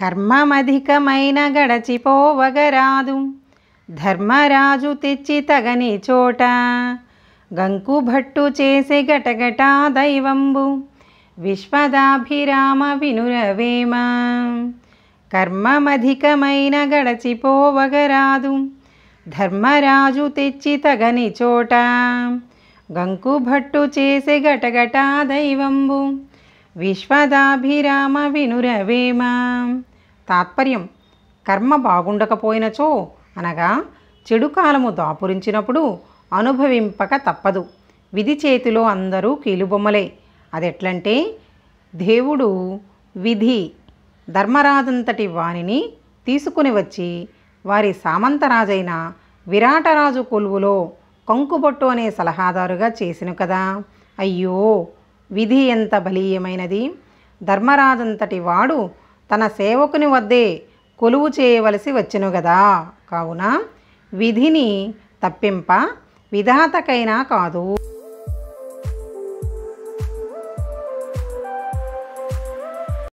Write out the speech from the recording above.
కర్మమధికమైన గడచిపోవగరాదు ధర్మరాజు తెచ్చి తగని చోట గంకు భట్టు చేసే గటగటా దైవంబు విశ్వదాభిరామ వినురవేమ కర్మమధికమైన గడచిపోవగరాదు ధర్మరాజు తెచ్చి తగని చోట గంకు భట్టు చేసే గటగటా దైవంబు విశ్వదాభిరామ వినురవేమ తాత్పర్యం కర్మ బాగుండకపోయినచో అనగా చెడు కాలము దాపురించినప్పుడు అనుభవింపక తప్పదు విధి చేతిలో అందరూ కీలుబొమ్మలే అదెట్లంటే దేవుడు విధి ధర్మరాజంతటి వాణిని తీసుకుని వచ్చి వారి సామంతరాజైన విరాటరాజు కొలువులో కంకుబొట్టు అనే సలహాదారుగా చేసిన కదా అయ్యో విధి ఎంత బలీయమైనది ధర్మరాజంతటి వాడు తన సేవకుని వద్దే కొలువు చేయవలసి వచ్చెను గదా కావున విధిని తప్పింప విధాతకైనా కాదు